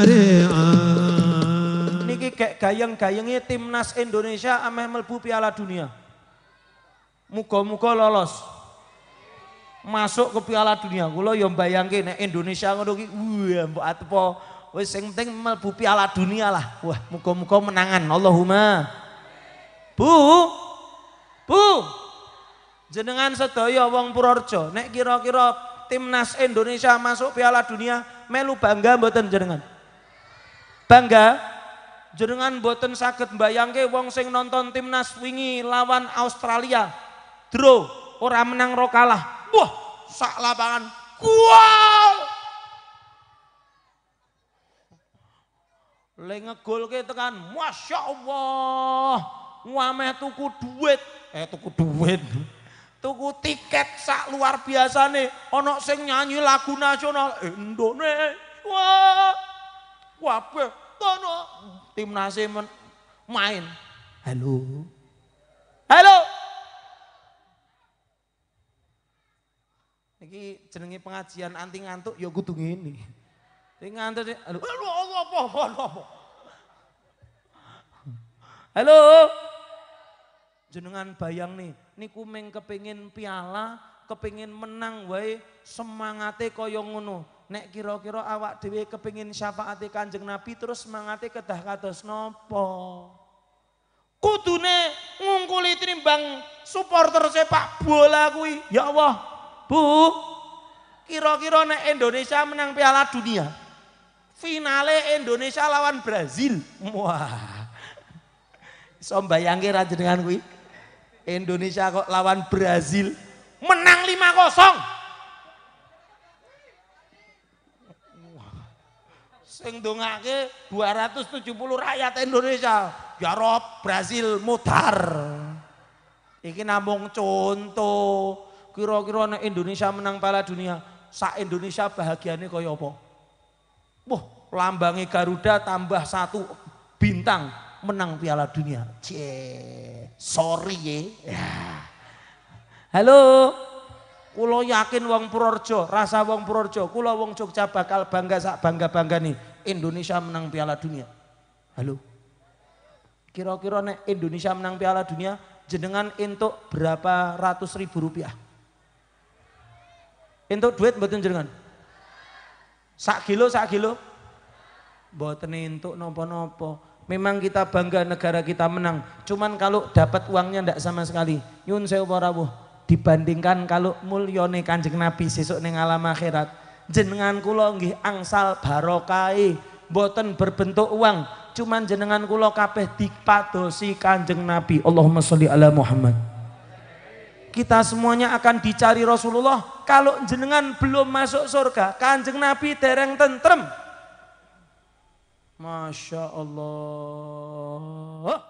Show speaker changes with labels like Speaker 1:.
Speaker 1: syari'a niki kayak gayeng gayengnya timnas Indonesia ameh melbu Piala Dunia Muko muko lolos masuk ke Piala Dunia Gulo yang bayangke nek Indonesia ngodoki Wih wah mbok atepo wis sing penting melbu Piala Dunia lah wah muko muko menangan Allahumma Bu Bu jenengan sedaya wong Purworejo nek kira-kira timnas Indonesia masuk Piala Dunia melu bangga mboten jenengan Bangga jenengan boten sakit bayangke wong sing nonton timnas wingi lawan Australia. Dro orang menang rokalah kalah. Wah, sak lapangan gol. Le ngegolke tekan, Masya Allah. Wameh tuku duit, eh tuku duit. Tuku tiket sak luar biasa nih. Onok sing nyanyi lagu nasional Indonesia. Eh, Wah, Wabe, tono timnas main. Halo. Halo. Niki jenenge pengajian anti ngantuk ya kudu ngene. Ini ngantuk halo Halo, Allah apa Halo. Halo. Jenengan bayang nih, niku kumeng kepingin piala, kepingin menang wae, semangate kaya ngono. Nek kira-kira awak dhewe kepingin syafaati Kanjeng Nabi terus mangate kedah kados nopo? Kudune ngungkuli timbang supporter sepak bola kuwi. Ya Allah, Bu. Kira-kira nek Indonesia menang Piala Dunia, finale Indonesia lawan Brazil. Wah. Iso mbayangke ra jenengan kuwi? Indonesia kok lawan Brazil menang 5-0. sing dongake 270 rakyat Indonesia. Ya Brazil mutar Iki namung contoh. Kira-kira Indonesia menang Piala Dunia, sa Indonesia bahagiane kaya apa? Wah, lambangi Garuda tambah satu bintang menang Piala Dunia. Cie, sorry ye. Ya. Halo, Kulo yakin wong Purworejo, rasa wong Purworejo, kulo wong Jogja bakal bangga sak bangga-bangga nih. Indonesia menang Piala Dunia? Halo. Kira-kira nek Indonesia menang Piala Dunia, jenengan entuk berapa ratus ribu rupiah? Untuk duit mboten jenengan? Sak kilo, sak kilo? Mboten entuk nopo-nopo. Memang kita bangga negara kita menang. Cuman kalau dapat uangnya ndak sama sekali. Nyun sewu dibandingkan kalau mulyone Kanjeng Nabi sesuk ning alam akhirat jenengan kulo nggih angsal barokai boten berbentuk uang cuman jenengan kulo kabeh dipadosi kanjeng Nabi Allahumma sholli ala Muhammad kita semuanya akan dicari Rasulullah kalau jenengan belum masuk surga kanjeng Nabi dereng tentrem Masya Allah